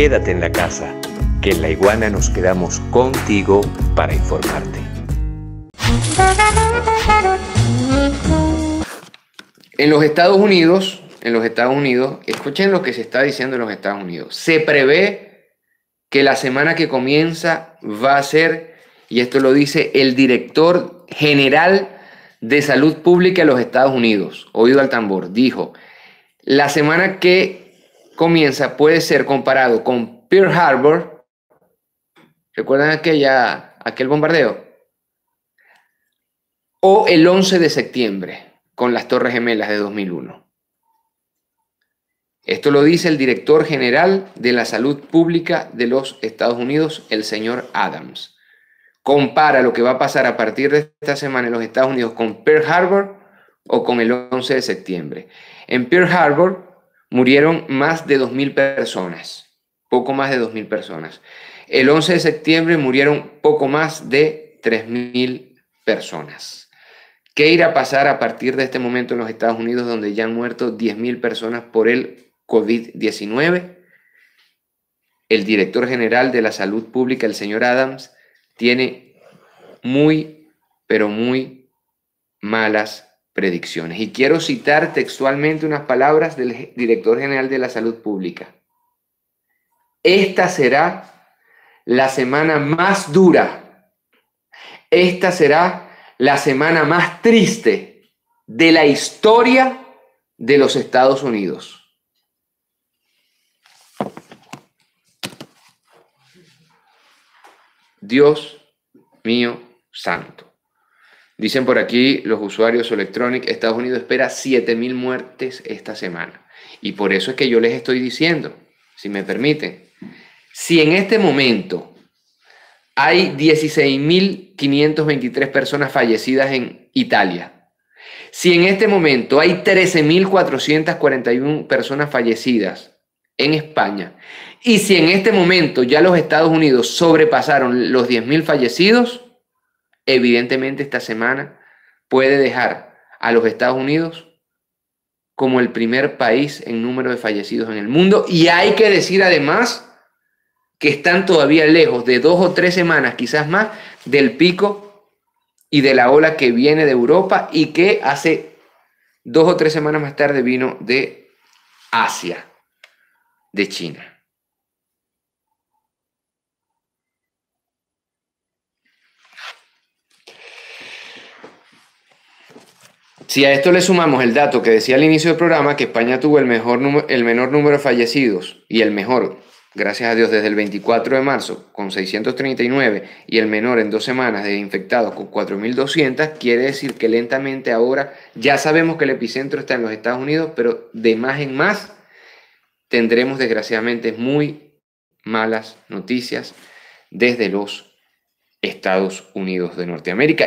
quédate en la casa, que en la iguana nos quedamos contigo para informarte. En los Estados Unidos, en los Estados Unidos, escuchen lo que se está diciendo en los Estados Unidos. Se prevé que la semana que comienza va a ser, y esto lo dice el director general de salud pública de los Estados Unidos, oído al tambor, dijo, la semana que comienza puede ser comparado con Pearl Harbor. ¿Recuerdan aquella, aquel bombardeo? O el 11 de septiembre con las Torres Gemelas de 2001. Esto lo dice el director general de la salud pública de los Estados Unidos, el señor Adams. Compara lo que va a pasar a partir de esta semana en los Estados Unidos con Pearl Harbor o con el 11 de septiembre. En Pearl Harbor murieron más de 2.000 personas, poco más de 2.000 personas. El 11 de septiembre murieron poco más de 3.000 personas. ¿Qué irá a pasar a partir de este momento en los Estados Unidos donde ya han muerto 10.000 personas por el COVID-19? El director general de la salud pública, el señor Adams, tiene muy, pero muy malas predicciones. Y quiero citar textualmente unas palabras del director general de la salud pública. Esta será la semana más dura. Esta será la semana más triste de la historia de los Estados Unidos. Dios mío santo. Dicen por aquí los usuarios Electronic, Estados Unidos espera 7.000 muertes esta semana. Y por eso es que yo les estoy diciendo, si me permiten, si en este momento hay 16.523 personas fallecidas en Italia, si en este momento hay 13.441 personas fallecidas en España, y si en este momento ya los Estados Unidos sobrepasaron los 10.000 fallecidos, evidentemente esta semana puede dejar a los Estados Unidos como el primer país en número de fallecidos en el mundo. Y hay que decir además que están todavía lejos de dos o tres semanas, quizás más, del pico y de la ola que viene de Europa y que hace dos o tres semanas más tarde vino de Asia, de China. Si a esto le sumamos el dato que decía al inicio del programa, que España tuvo el, menor número de fallecidos y el mejor, gracias a Dios, desde el 24 de marzo con 639 y el menor en dos semanas de infectados con 4.200, quiere decir que lentamente ahora ya sabemos que el epicentro está en los Estados Unidos, pero de más en más tendremos desgraciadamente muy malas noticias desde los Estados Unidos de Norteamérica.